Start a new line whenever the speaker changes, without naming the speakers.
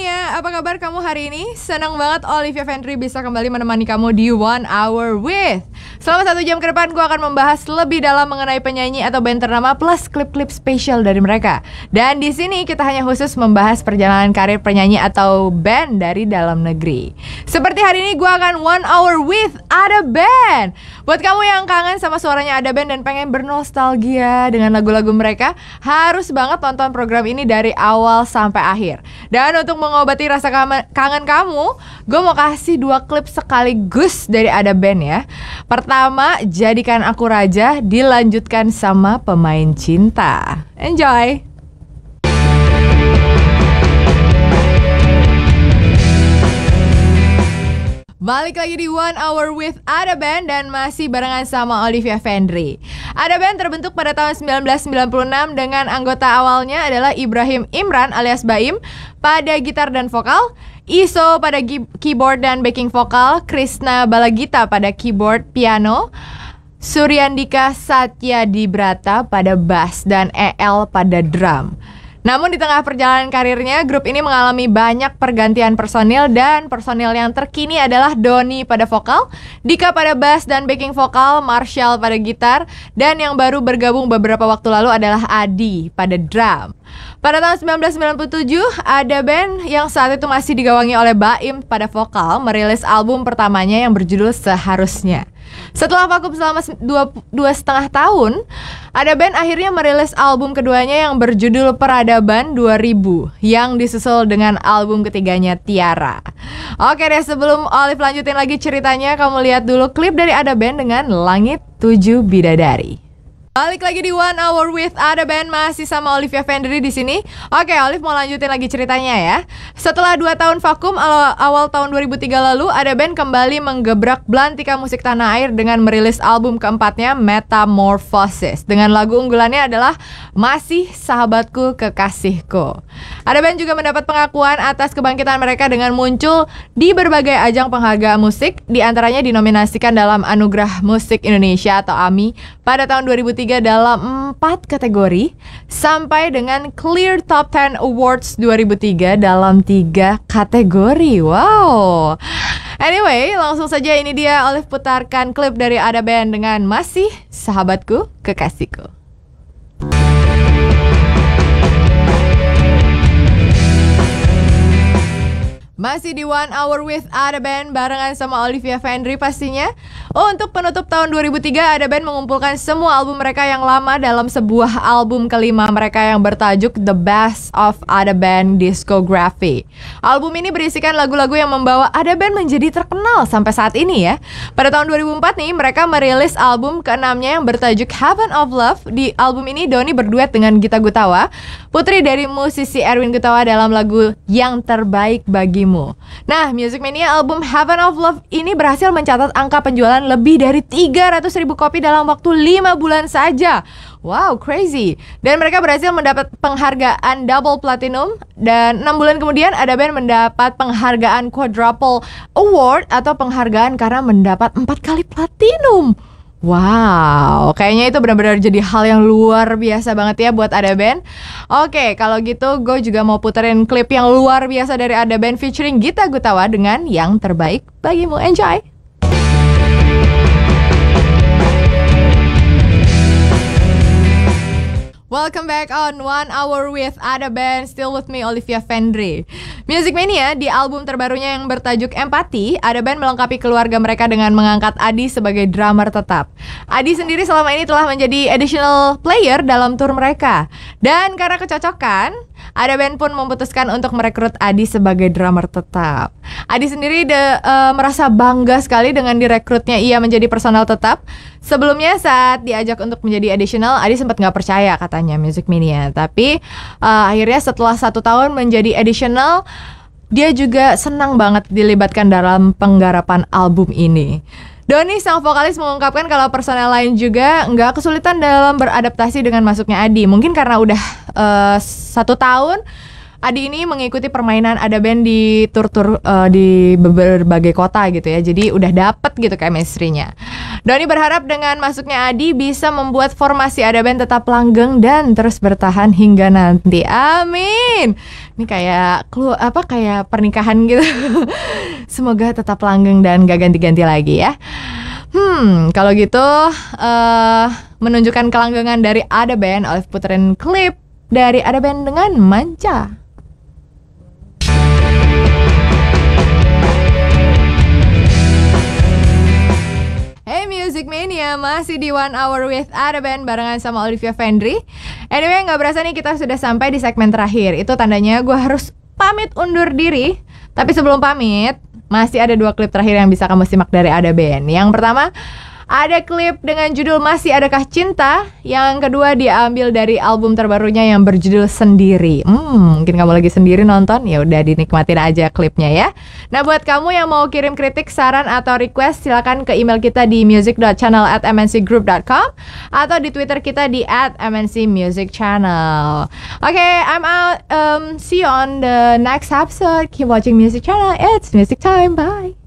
Milenia, ya. apa kabar kamu hari ini? Senang banget Olivia Ventry bisa kembali menemani kamu di One Hour With Selama satu jam ke depan gue akan membahas lebih dalam mengenai penyanyi atau band ternama plus klip-klip spesial dari mereka. Dan di sini kita hanya khusus membahas perjalanan karir penyanyi atau band dari dalam negeri. Seperti hari ini gue akan one hour with ada band. Buat kamu yang kangen sama suaranya ada band dan pengen bernostalgia dengan lagu-lagu mereka, harus banget tonton program ini dari awal sampai akhir. Dan untuk mengobati rasa kangen kamu, gue mau kasih dua klip sekaligus dari ada band ya. Pert Pertama, jadikan aku raja, dilanjutkan sama pemain cinta. Enjoy! Balik lagi di One Hour with Ada Band dan masih barengan sama Olivia Fendry. Ada Band terbentuk pada tahun 1996 dengan anggota awalnya adalah Ibrahim Imran alias Baim pada gitar dan vokal, Iso pada keyboard dan backing vokal, Krishna Balagita pada keyboard, piano, Suryandika Satya Dibrata pada bass dan EL pada drum. Namun di tengah perjalanan karirnya, grup ini mengalami banyak pergantian personil dan personil yang terkini adalah Doni pada vokal, Dika pada bass dan backing vokal, Marshall pada gitar, dan yang baru bergabung beberapa waktu lalu adalah Adi pada drum. Pada tahun 1997, ada band yang saat itu masih digawangi oleh Baim pada vokal merilis album pertamanya yang berjudul Seharusnya. Setelah vakum selama dua, dua setengah tahun, ada band akhirnya merilis album keduanya yang berjudul Peradaban 2000 yang disusul dengan album ketiganya Tiara. Oke deh, sebelum Olive lanjutin lagi ceritanya, kamu lihat dulu klip dari ada band dengan Langit Tujuh Bidadari. Balik lagi di One Hour with Ada Band masih sama Olivia Vendry di sini. Oke, Olive mau lanjutin lagi ceritanya ya. Setelah dua tahun vakum awal tahun 2003 lalu, Ada Band kembali menggebrak belantika musik tanah air dengan merilis album keempatnya Metamorphosis dengan lagu unggulannya adalah Masih Sahabatku Kekasihku. Ada band juga mendapat pengakuan atas kebangkitan mereka dengan muncul di berbagai ajang penghargaan musik, diantaranya dinominasikan dalam Anugerah Musik Indonesia atau AMI pada tahun 2003 dalam empat kategori, sampai dengan Clear Top 10 Awards 2003 dalam tiga kategori. Wow! Anyway, langsung saja ini dia Olive putarkan klip dari Ada Band dengan Masih Sahabatku Kekasihku. Masih di One Hour with Ada Band barengan sama Olivia Fendry pastinya. Oh, untuk penutup tahun 2003 Ada Band mengumpulkan semua album mereka yang lama dalam sebuah album kelima mereka yang bertajuk The Best of Ada Band Discography. Album ini berisikan lagu-lagu yang membawa Ada Band menjadi terkenal sampai saat ini ya. Pada tahun 2004 nih mereka merilis album keenamnya yang bertajuk Heaven of Love. Di album ini Doni berduet dengan Gita Gutawa, putri dari musisi Erwin Gutawa dalam lagu Yang Terbaik Bagi dirimu. Nah, Music Mania album Heaven of Love ini berhasil mencatat angka penjualan lebih dari 300 ribu kopi dalam waktu 5 bulan saja. Wow, crazy. Dan mereka berhasil mendapat penghargaan double platinum dan 6 bulan kemudian ada band mendapat penghargaan quadruple award atau penghargaan karena mendapat 4 kali platinum. Wow, kayaknya itu benar-benar jadi hal yang luar biasa banget ya buat ada band. Oke, kalau gitu gue juga mau puterin klip yang luar biasa dari ada band featuring Gita Gutawa dengan yang terbaik bagimu. Enjoy! Welcome back on One Hour with Ada Band Still with me Olivia Fendry Music Mania di album terbarunya yang bertajuk Empathy Ada Band melengkapi keluarga mereka dengan mengangkat Adi sebagai drummer tetap Adi sendiri selama ini telah menjadi additional player dalam tour mereka Dan karena kecocokan ada band pun memutuskan untuk merekrut Adi sebagai drummer tetap. Adi sendiri de, uh, merasa bangga sekali dengan direkrutnya ia menjadi personal tetap. Sebelumnya saat diajak untuk menjadi additional, Adi sempat nggak percaya katanya Music Mania. Tapi uh, akhirnya setelah satu tahun menjadi additional, dia juga senang banget dilibatkan dalam penggarapan album ini. Doni sang vokalis mengungkapkan kalau personel lain juga nggak kesulitan dalam beradaptasi dengan masuknya Adi. Mungkin karena udah uh, satu tahun Adi ini mengikuti permainan ada band di tur-tur uh, di berbagai kota gitu ya. Jadi udah dapet gitu chemistry-nya. Doni berharap dengan masuknya Adi bisa membuat formasi ada band tetap langgeng dan terus bertahan hingga nanti. Amin. Ini kayak klu apa kayak pernikahan gitu. Semoga tetap langgeng dan gak ganti-ganti lagi ya. Hmm, kalau gitu uh, menunjukkan kelanggengan dari ada band Olive puterin klip dari ada band dengan manca. Hey Music Mania, masih di One Hour with Araben barengan sama Olivia Fendry Anyway, nggak berasa nih kita sudah sampai di segmen terakhir Itu tandanya gue harus pamit undur diri Tapi sebelum pamit, masih ada dua klip terakhir yang bisa kamu simak dari Ada Yang pertama, ada klip dengan judul Masih Adakah Cinta Yang kedua diambil dari album terbarunya yang berjudul Sendiri Hmm, mungkin kamu lagi sendiri nonton ya udah dinikmatin aja klipnya ya Nah buat kamu yang mau kirim kritik, saran, atau request Silahkan ke email kita di music.channel at mncgroup.com Atau di Twitter kita di at Oke, okay, I'm out um, See you on the next episode Keep watching Music Channel It's music time, bye